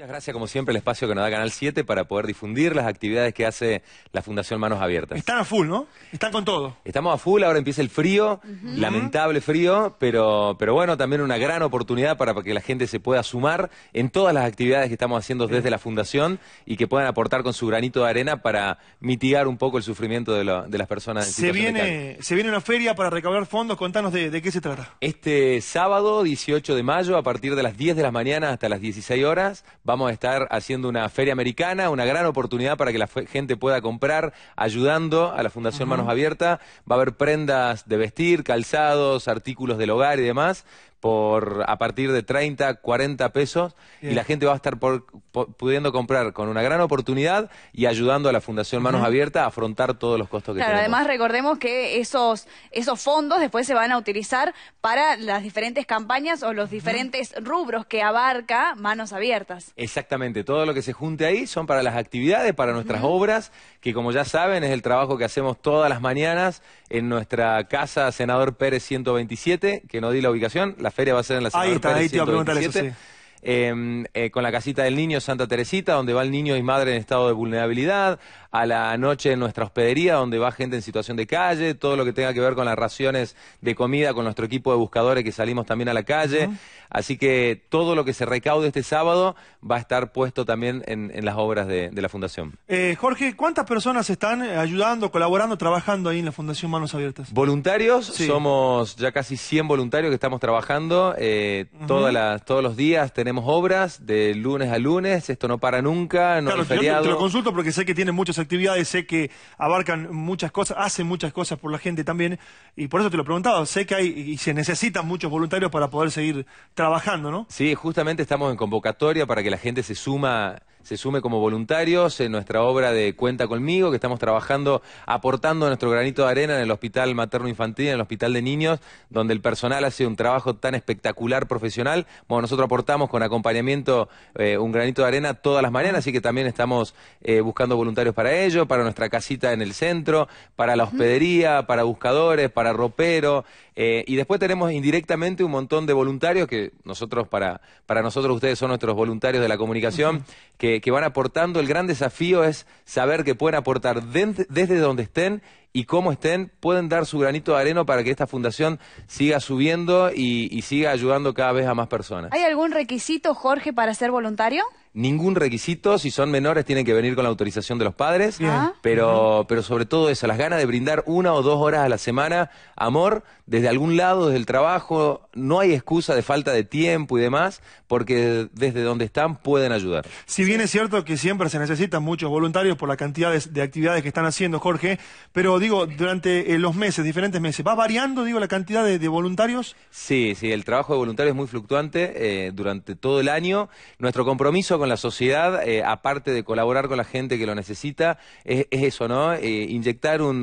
Muchas gracias, como siempre, el espacio que nos da Canal 7 para poder difundir las actividades que hace la Fundación Manos Abiertas. Están a full, ¿no? Están con todo. Estamos a full, ahora empieza el frío, lamentable frío, pero, pero bueno, también una gran oportunidad para que la gente se pueda sumar en todas las actividades que estamos haciendo desde la Fundación y que puedan aportar con su granito de arena para mitigar un poco el sufrimiento de, las personas. En se, viene, se viene una feria para recaudar fondos, contanos de, de qué se trata. Este sábado, 18 de mayo, a partir de las 10 de la mañana hasta las 16 horas, Vamos a estar haciendo una feria americana, una gran oportunidad para que la gente pueda comprar, ayudando a la Fundación Manos Abiertas. Va a haber prendas de vestir, calzados, artículos del hogar y demás por a partir de 30, 40 pesos y la gente va a estar pudiendo comprar con una gran oportunidad y ayudando a la Fundación Manos Abiertas a afrontar todos los costos que claro, Además, recordemos que esos, esos fondos después se van a utilizar para las diferentes campañas o los diferentes rubros que abarca Manos Abiertas. Exactamente, todo lo que se junte ahí son para las actividades, para nuestras obras, que como ya saben es el trabajo que hacemos todas las mañanas en nuestra casa Senador Pérez 127, que no di la ubicación, la la feria va a ser en la Ahí está, Pérez, ahí te em, eh, con la casita del niño Santa Teresita, donde va el niño y madre en estado de vulnerabilidad a la noche en nuestra hospedería, donde va gente en situación de calle, todo lo que tenga que ver con las raciones de comida, con nuestro equipo de buscadores que salimos también a la calle. Así que todo lo que se recaude este sábado va a estar puesto también en, las obras de, la Fundación. Eh, Jorge, ¿cuántas personas están eh, ayudando, colaborando, trabajando ahí en la Fundación Manos Abiertas? Voluntarios, somos ya casi 100 voluntarios que estamos trabajando eh, todas las, todos los días, tenemos obras de lunes a lunes, esto no para nunca, no feriado. te, lo consulto porque sé que tienen muchos actividades, sé que abarcan muchas cosas, hacen muchas cosas por la gente también, y por eso te lo he preguntado, sé que hay y se necesitan muchos voluntarios para poder seguir trabajando, ¿no? Sí, justamente estamos en convocatoria para que la gente se suma se sume como voluntarios en nuestra obra de Cuenta conmigo, que estamos trabajando, aportando nuestro granito de arena en el Hospital Materno Infantil, en el Hospital de Niños, donde el personal hace un trabajo tan espectacular, profesional. Bueno, nosotros aportamos con acompañamiento eh, un granito de arena todas las mañanas, así que también estamos eh, buscando voluntarios para ello, para nuestra casita en el centro, para la hospedería, para buscadores, para ropero. Eh, y después tenemos indirectamente un montón de voluntarios que nosotros, para, para nosotros ustedes son nuestros voluntarios de la comunicación, que que, van aportando. El gran desafío es saber que pueden aportar desde donde estén y cómo estén, pueden dar su granito de arena para que esta fundación siga subiendo y siga ayudando cada vez a más personas. ¿Hay algún requisito, Jorge, para ser voluntario? ningún requisito. Si son menores, tienen que venir con la autorización de los padres. Ah. Pero, pero sobre todo eso, las ganas de brindar una o dos horas a la semana amor desde algún lado, desde el trabajo. No hay excusa de falta de tiempo y demás, porque desde donde están pueden ayudar. Si bien es cierto que siempre se necesitan muchos voluntarios por la cantidad de, actividades que están haciendo, Jorge, pero digo, durante eh, los meses, diferentes meses, ¿va variando, digo, la cantidad de, voluntarios? Sí, sí, el trabajo de voluntarios es muy fluctuante eh, durante todo el año. Nuestro compromiso con la sociedad, eh, aparte de colaborar con la gente que lo necesita, es, eso, ¿no? Eh, inyectar un,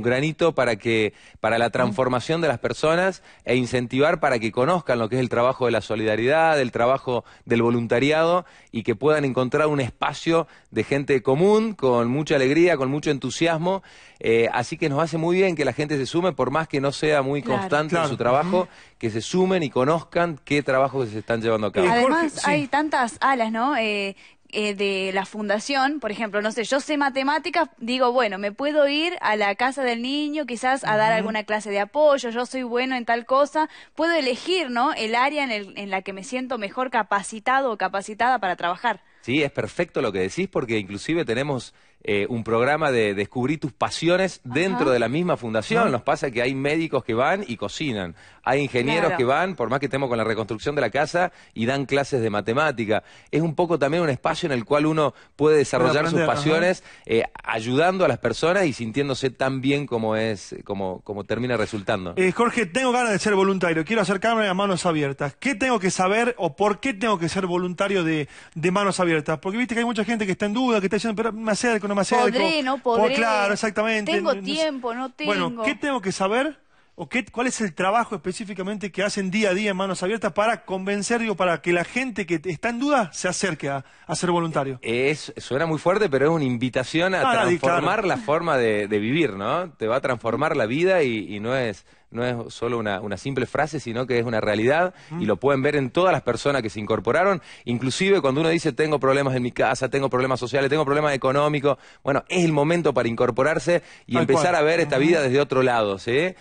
granito para que para la transformación de las personas e incentivar para que conozcan lo que es el trabajo de la solidaridad, el trabajo del voluntariado y que puedan encontrar un espacio de gente común con mucha alegría, con mucho entusiasmo. Eh, así que nos hace muy bien que la gente se sume, por más que no sea muy constante en su trabajo, que se sumen y conozcan qué trabajo se están llevando a cabo. Además, hay tantas alas ¿no? Eh, eh, de la fundación, por ejemplo, no sé, yo sé matemáticas, digo, bueno, me puedo ir a la casa del niño quizás a dar alguna clase de apoyo, yo soy bueno en tal cosa, puedo elegir, ¿no? El área en, en la que me siento mejor capacitado o capacitada para trabajar. Sí, es perfecto lo que decís porque inclusive tenemos eh, un programa de descubrir tus pasiones dentro de la misma fundación. Nos pasa que hay médicos que van y cocinan, hay ingenieros que van, por más que estemos con la reconstrucción de la casa, y dan clases de matemática. Es un poco también un espacio en el cual uno puede desarrollar sus pasiones, eh, ayudando a las personas y sintiéndose tan bien como es, como, como termina resultando. Eh, Jorge, tengo ganas de ser voluntario, quiero acercarme a manos abiertas. ¿Qué tengo que saber o por qué tengo que ser voluntario de, de manos abiertas? Porque viste que hay mucha gente que está en duda, que está diciendo, pero me hace de no Podré, no podré. claro, exactamente. Tengo tiempo, no tengo. Bueno, ¿qué tengo que saber o cuál es el trabajo específicamente que hacen día a día en manos abiertas para convencer, digo, para que la gente que está en duda se acerque a, ser voluntario? Es, suena muy fuerte, pero es una invitación a ah, transformar la forma de, vivir, ¿no? Te va a transformar la vida y, no es no es solo una, simple frase, sino que es una realidad y mm. lo pueden ver en todas las personas que se incorporaron, inclusive cuando uno dice tengo problemas en mi casa, tengo problemas sociales, tengo problemas económicos, bueno, es el momento para incorporarse y empezar a ver esta vida desde otro lado, ¿sí?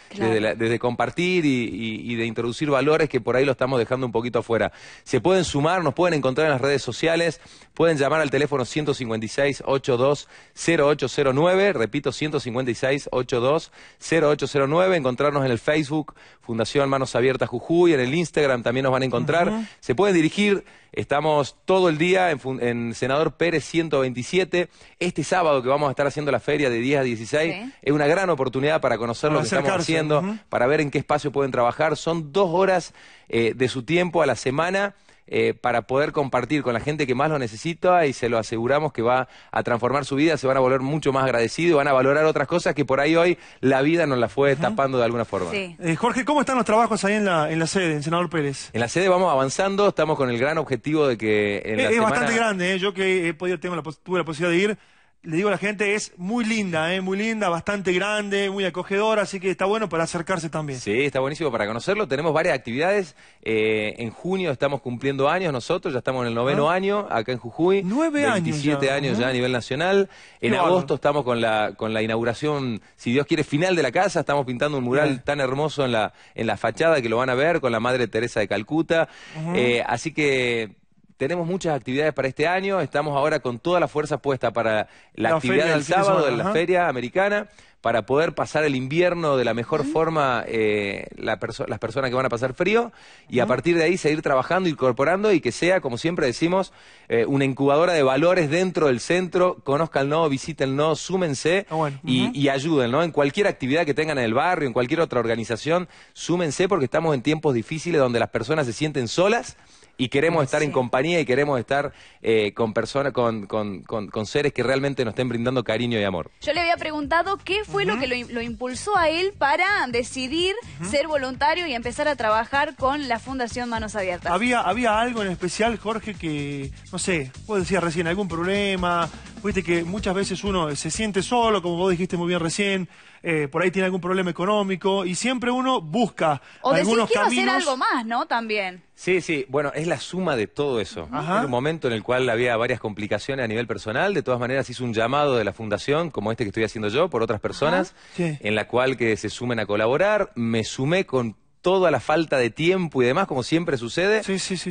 desde compartir y, de introducir valores que por ahí lo estamos dejando un poquito afuera. Se pueden sumar, nos pueden encontrar en las redes sociales, pueden llamar al teléfono 156-820809, repito, 156-820809, encontrarnos en el Facebook, Fundación Manos Abiertas Jujuy, en el Instagram también nos van a encontrar. Se pueden dirigir, estamos todo el día en, Senador Pérez 127. Este sábado que vamos a estar haciendo la feria de 10 a 16 es una gran oportunidad para conocer lo que estamos haciendo, para ver en qué espacio pueden trabajar. Son dos horas eh, de su tiempo a la semana. Eh, para poder compartir con la gente que más lo necesita y se lo aseguramos que va a transformar su vida, se van a volver mucho más agradecidos, van a valorar otras cosas que por ahí hoy la vida nos la fue tapando de alguna forma. Eh, Jorge, ¿cómo están los trabajos ahí en la, sede, en Senador Pérez? En la sede vamos avanzando, estamos con el gran objetivo de que... Eh, es bastante grande, yo que he tengo la, tuve la posibilidad de ir le digo a la gente, es muy linda, eh, muy linda, bastante grande, muy acogedora, así que está bueno para acercarse también. Sí, está buenísimo para conocerlo. Tenemos varias actividades. Eh, en junio estamos cumpliendo años nosotros, ya estamos en el noveno ah. año acá en Jujuy. Nueve años. 27 años ya a nivel nacional. En agosto estamos con la, con la inauguración, si Dios quiere, final de la casa. Estamos pintando un mural tan hermoso en la, en la fachada que lo van a ver con la Madre Teresa de Calcuta. Eh, así que tenemos muchas actividades para este año, estamos ahora con toda la fuerza puesta para la, actividad del sábado de, la feria americana, para poder pasar el invierno de la mejor forma eh, las personas que van a pasar frío y a partir de ahí seguir trabajando, incorporando y que sea, como siempre decimos, eh, una incubadora de valores dentro del centro, conozcanlo, visítenlo, súmense ah, no, súmense y, ayuden. y, ayúdenlo. En cualquier actividad que tengan en el barrio, en cualquier otra organización, súmense porque estamos en tiempos difíciles donde las personas se sienten solas y queremos estar en compañía y queremos estar eh, con personas, con, con, con, seres que realmente nos estén brindando cariño y amor. Yo le había preguntado qué fue lo que lo, impulsó a él para decidir ser voluntario y empezar a trabajar con la Fundación Manos Abiertas. Había, había algo en especial, Jorge, que, no sé, vos decías recién, algún problema, Viste que muchas veces uno se siente solo, como vos dijiste muy bien recién, eh, por ahí tiene algún problema económico y siempre uno busca o algunos hacer algo más, ¿no? También. Sí, sí, bueno, es la suma de todo eso. En un momento en el cual había varias complicaciones a nivel personal, de todas maneras hice un llamado de la fundación, como este que estoy haciendo yo, por otras personas, en la cual que se sumen a colaborar, me sumé con toda la falta de tiempo y demás, como siempre sucede,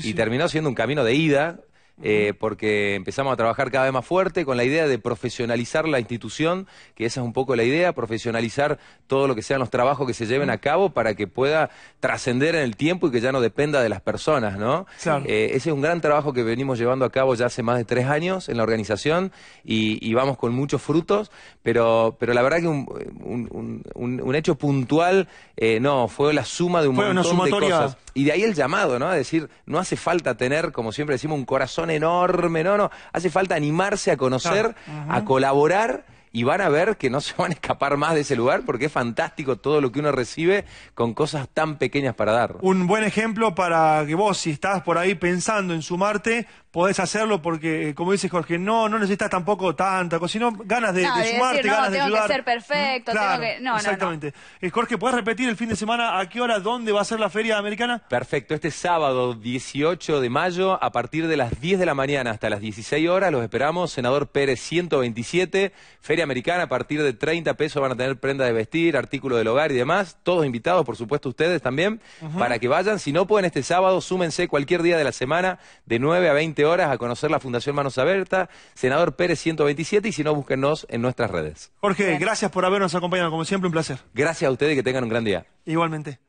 y terminó siendo un camino de ida, eh, porque empezamos a trabajar cada vez más fuerte con la idea de profesionalizar la institución, que esa es un poco la idea, profesionalizar todo lo que sean los trabajos que se lleven a cabo para que pueda trascender en el tiempo y que ya no dependa de las personas, ¿no? Eh, ese es un gran trabajo que venimos llevando a cabo ya hace más de tres años en la organización y, vamos con muchos frutos, pero, pero la verdad que un, hecho puntual, eh, no, fue la suma de un montón de cosas. Y de ahí el llamado, ¿no? A decir, no hace falta tener, como siempre decimos, un corazón enorme, no, no. Hace falta animarse a conocer, a colaborar y van a ver que no se van a escapar más de ese lugar porque es fantástico todo lo que uno recibe con cosas tan pequeñas para dar. Un buen ejemplo para que vos, si estás por ahí pensando en sumarte, podés hacerlo porque, eh, como dices Jorge, no, no necesitas tampoco tanta cosa, sino ganas de, sumarte, ganas de ayudar. Tengo que ser perfecto, tengo que... exactamente. Eh, Jorge, ¿puedes repetir el fin de semana a qué hora, dónde va a ser la feria americana? Perfecto, este sábado 18 de mayo, a partir de las 10 de la mañana hasta las 16 horas, los esperamos, Senador Pérez 127, Feria americana, a partir de 30 pesos van a tener prenda de vestir, artículo del hogar y demás. Todos invitados, por supuesto, ustedes también, para que vayan. Si no pueden este sábado, súmense cualquier día de la semana, de 9 a 20 horas, a conocer la Fundación Manos Abiertas, Senador Pérez 127, y si no, búsquennos en nuestras redes. Jorge, gracias por habernos acompañado, como siempre, un placer. Gracias a ustedes y que tengan un gran día. Igualmente.